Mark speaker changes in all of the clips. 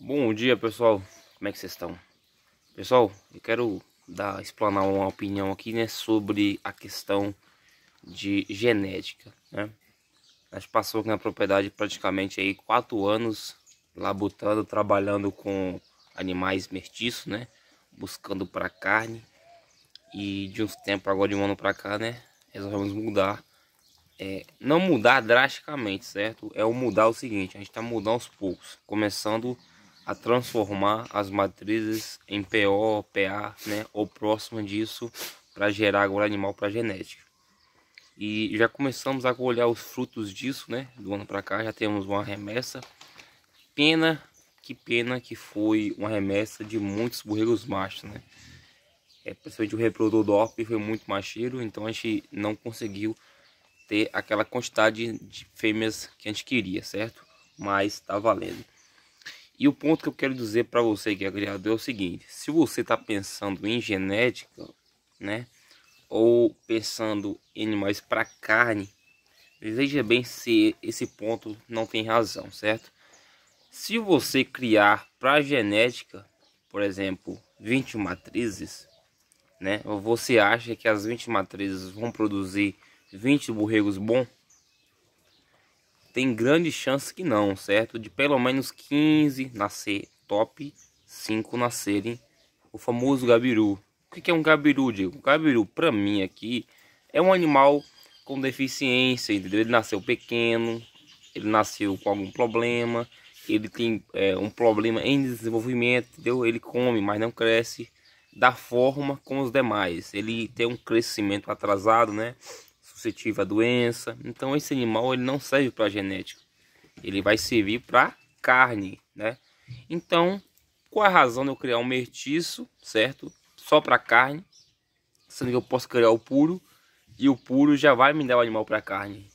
Speaker 1: Bom dia pessoal, como é que vocês estão? Pessoal, eu quero dar, explanar uma opinião aqui né, sobre a questão de genética. Né? A gente passou aqui na propriedade praticamente aí quatro anos labutando, trabalhando com animais mestiços, né? buscando para carne. E de uns tempos, agora de um ano para cá, né? resolvemos mudar. É, não mudar drasticamente, certo? É o mudar o seguinte, a gente está mudando aos poucos, começando a transformar as matrizes em PO, PA, né, ou próximo disso, para gerar agora animal para genética. E já começamos a colher os frutos disso, né, do ano para cá, já temos uma remessa. Pena, que pena que foi uma remessa de muitos borregos machos, né. É, principalmente o reprodutor do foi muito macheiro, então a gente não conseguiu ter aquela quantidade de fêmeas que a gente queria, certo? Mas tá valendo. E o ponto que eu quero dizer para você que é criador é o seguinte: se você está pensando em genética, né, ou pensando em animais para carne, veja bem se esse ponto não tem razão, certo? Se você criar para genética, por exemplo, 20 matrizes, né, você acha que as 20 matrizes vão produzir 20 borregos bons? tem grande chance que não, certo? De pelo menos 15 nascer, top 5 nascerem o famoso gabiru. O que é um gabiru, Diego? O gabiru, para mim aqui, é um animal com deficiência, entendeu? Ele nasceu pequeno, ele nasceu com algum problema, ele tem é, um problema em desenvolvimento, entendeu? Ele come, mas não cresce da forma com os demais. Ele tem um crescimento atrasado, né? suscetível à doença. Então esse animal ele não serve para genética. Ele vai servir para carne, né? Então, qual a razão de eu criar um mestiço, certo? Só para carne, sendo que eu posso criar o puro e o puro já vai me dar o animal para carne.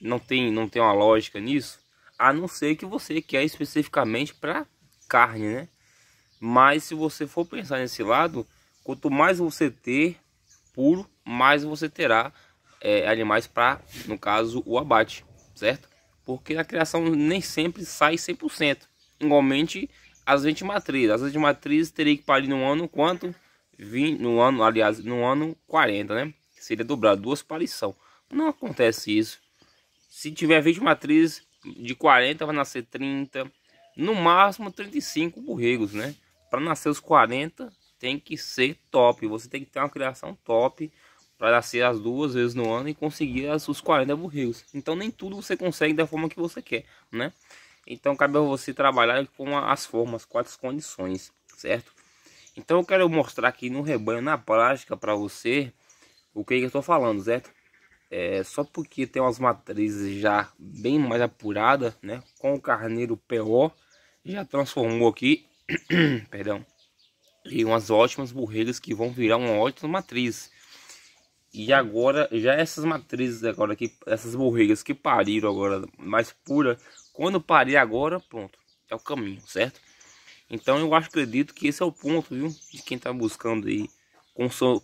Speaker 1: Não tem, não tem uma lógica nisso, a não ser que você quer especificamente para carne, né? Mas se você for pensar nesse lado, quanto mais você ter puro, mais você terá é, animais para, no caso, o abate, certo? Porque a criação nem sempre sai 100%. Igualmente as 20 matrizes. As ventimatrizes teria que parir no ano quanto? 20, no ano, aliás, no ano 40, né? Seria dobrado, duas parição. Não acontece isso. Se tiver 20 matrizes, de 40, vai nascer 30, no máximo 35 burregos, né? Para nascer os 40, tem que ser top. Você tem que ter uma criação top para nascer as duas vezes no ano e conseguir as, os 40 burros. Então nem tudo você consegue da forma que você quer, né? Então cabe a você trabalhar com as formas, com as condições, certo? Então eu quero mostrar aqui no rebanho, na prática, para você o que, é que eu estou falando, certo? É, só porque tem umas matrizes já bem mais apuradas, né? Com o carneiro PO, já transformou aqui, perdão, e umas ótimas burreiras que vão virar uma ótima matriz. E agora, já essas matrizes agora aqui essas borregas que pariram agora mais pura, quando parir agora, pronto, é o caminho, certo? Então eu acho, acredito que esse é o ponto, viu? De quem está buscando aí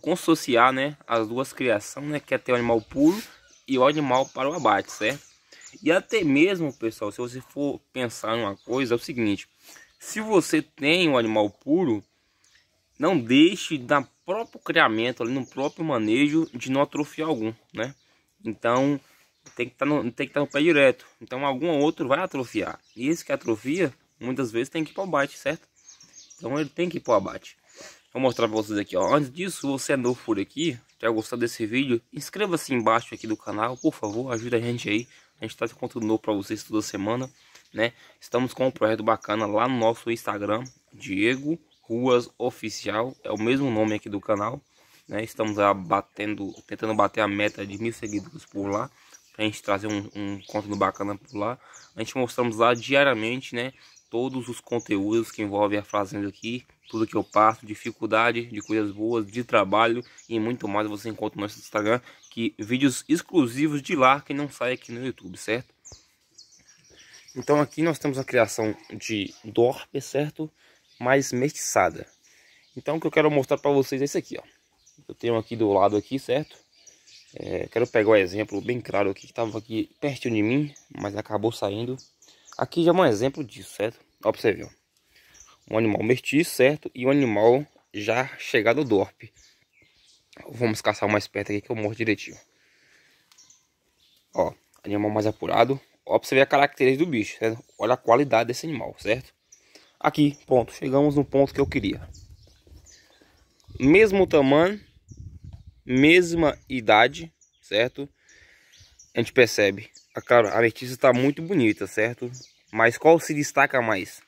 Speaker 1: consociar, né, as duas criações, né, que é ter o animal puro e o animal para o abate, certo? E até mesmo, pessoal, se você for pensar numa coisa, é o seguinte: se você tem um animal puro, não deixe na próprio criamento, ali no próprio manejo de não atrofiar algum, né? Então tem que tá estar tá no pé direto. Então algum outro vai atrofiar. E esse que atrofia, muitas vezes tem que ir para o abate, certo? Então ele tem que ir para o abate. Vou mostrar para vocês aqui, ó. Antes disso, você é novo por aqui, já gostou desse vídeo, inscreva-se embaixo aqui do canal, por favor, ajuda a gente aí. A gente está com conteúdo novo para vocês toda semana, né? Estamos com um projeto bacana lá no nosso Instagram, Diego Ruas Oficial, é o mesmo nome aqui do canal. Né? Estamos batendo, tentando bater a meta de mil seguidores por lá. Pra gente trazer um, um conteúdo bacana por lá. A gente mostramos lá diariamente, né? Todos os conteúdos que envolvem a fazenda aqui. Tudo que eu passo, dificuldade, de coisas boas, de trabalho e muito mais você encontra no nosso Instagram. Que vídeos exclusivos de lá que não sai aqui no YouTube, certo? Então aqui nós temos a criação de dorpe certo? mais mestiçada. Então o que eu quero mostrar para vocês é esse aqui, ó. Eu tenho aqui do lado aqui, certo? É, quero pegar um exemplo bem claro aqui que estava aqui pertinho de mim, mas acabou saindo. Aqui já é um exemplo disso, certo? Ó você ó. Um animal mestiço, certo? E um animal já chegado ao dorpe. Vamos caçar mais perto aqui que eu morro direitinho. Ó, animal mais apurado. Ó pra você ver a característica do bicho, certo? Olha a qualidade desse animal, certo? Aqui, ponto. Chegamos no ponto que eu queria. Mesmo tamanho, mesma idade, certo? A gente percebe. A, claro, a ametista está muito bonita, certo? Mas qual se destaca mais?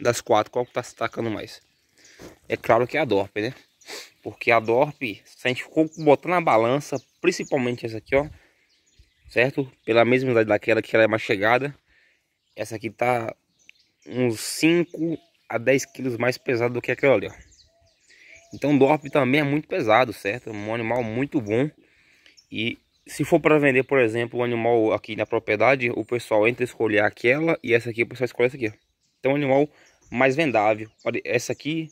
Speaker 1: Das quatro, qual que está se destacando mais? É claro que é a Dorp, né? Porque a Dorp, se a gente for na balança, principalmente essa aqui, ó. Certo? Pela mesma idade daquela que ela é mais chegada. Essa aqui tá uns 5 a 10 quilos mais pesado do que aquela ali, ó. Então o Dorp também é muito pesado, certo? É um animal muito bom. E se for para vender, por exemplo, o um animal aqui na propriedade, o pessoal entra escolher aquela e essa aqui o pessoal escolhe essa aqui. Ó. Então, é um animal mais vendável. Olha, essa aqui,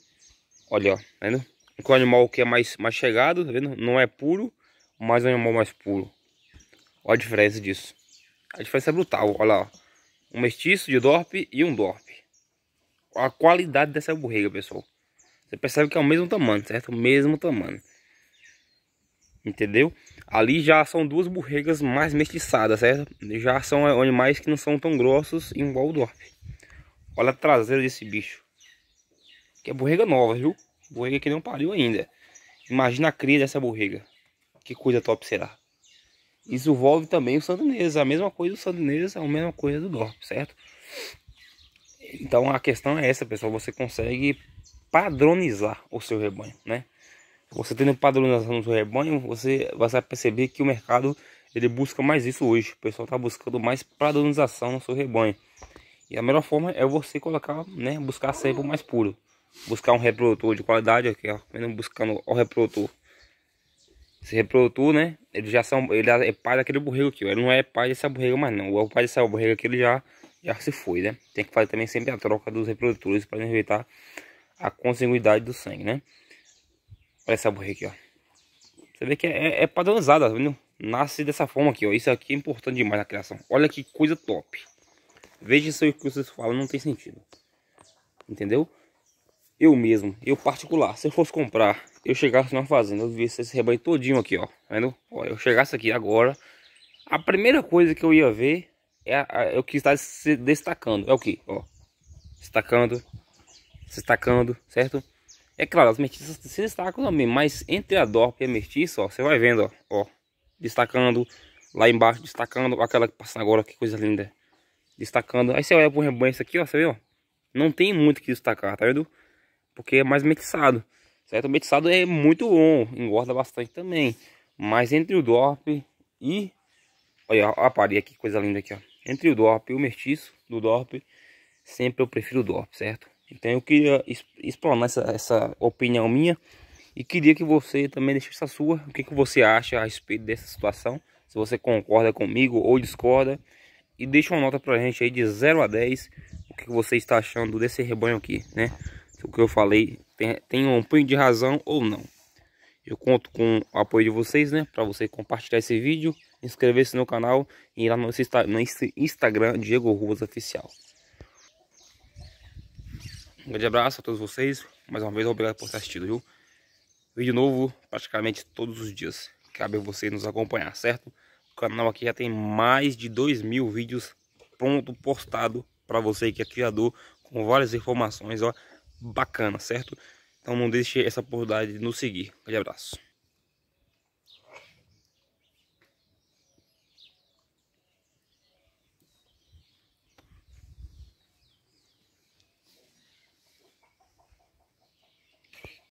Speaker 1: olha, ó, tá vendo? É um animal que é mais, mais chegado, tá vendo? Não é puro, mas é um animal mais puro. Olha a diferença disso. A diferença é brutal, olha lá, ó um mestiço de Dorpe e um Dorpe. A qualidade dessa borrega, pessoal. Você percebe que é o mesmo tamanho, certo? O mesmo tamanho. Entendeu? Ali já são duas borregas mais mestiçadas, certo? Já são animais que não são tão grossos igual o dorpe. Olha a traseira desse bicho. Que é borrega nova, viu? Borrega que não pariu ainda. Imagina a cria dessa borrega. Que coisa top será. Isso envolve também o Sandinês. A mesma coisa do Sandinês é a mesma coisa do Dorp, certo? Então a questão é essa, pessoal. Você consegue padronizar o seu rebanho, né? Você tendo padronização do seu rebanho, você vai perceber que o mercado ele busca mais isso hoje. O pessoal está buscando mais padronização no seu rebanho. E a melhor forma é você colocar, né? Buscar sempre o mais puro. Buscar um reprodutor de qualidade, aqui, ó, buscando o reprodutor se reprodutor, né? Ele já são, ele é pai daquele borrego aqui, ele não é pai dessa borrega mais não. O pai dessa borrega aqui ele já, já se foi, né? Tem que fazer também sempre a troca dos reprodutores para evitar a consanguinidade do sangue, né? Olha essa borrega aqui, ó. Você vê que é, é, é padronizada, tá vendo? Nasce dessa forma aqui, ó. Isso aqui é importante demais na criação. Olha que coisa top. Veja isso que vocês falam, não tem sentido. Entendeu? eu mesmo, eu particular, se eu fosse comprar, eu chegasse numa fazenda, eu visse esse rebanho todinho aqui, ó, tá vendo? Ó, eu chegasse aqui agora, a primeira coisa que eu ia ver é, a, a, é o que está se destacando, é o que, ó, destacando, se destacando, certo? É claro, as mestiças se destacam também, mas entre a DORP e a mestiça, ó, você vai vendo, ó, ó, destacando, lá embaixo, destacando, aquela que passa agora, que coisa linda, destacando, aí você olha pro rebanho, isso aqui, ó, você vê, ó, não tem muito que destacar, tá vendo? porque é mais metiçado, certo? O metiçado é muito bom, engorda bastante também. Mas entre o Dorp e... Olha, a parede aqui, coisa linda aqui, ó. Entre o Dorp e o mestiço do Dorp, sempre eu prefiro o Dorp, certo? Então eu queria eh, explanar essa, essa opinião minha e queria que você também deixasse a sua, o que, que você acha a respeito dessa situação, se você concorda comigo ou discorda, e deixa uma nota pra gente aí de 0 a 10, o que, que você está achando desse rebanho aqui, né? o que eu falei tem, tem um punho de razão ou não. Eu conto com o apoio de vocês, né? Para você compartilhar esse vídeo, inscrever-se no canal e ir lá no, no Instagram Diego Ruas Oficial. Um grande abraço a todos vocês. Mais uma vez, obrigado por ter assistido, viu? Vídeo novo praticamente todos os dias. Cabe a você nos acompanhar, certo? O canal aqui já tem mais de 2 mil vídeos pronto postado para você que é criador com várias informações, ó bacana, certo? Então não deixe essa oportunidade de nos seguir. Um grande abraço.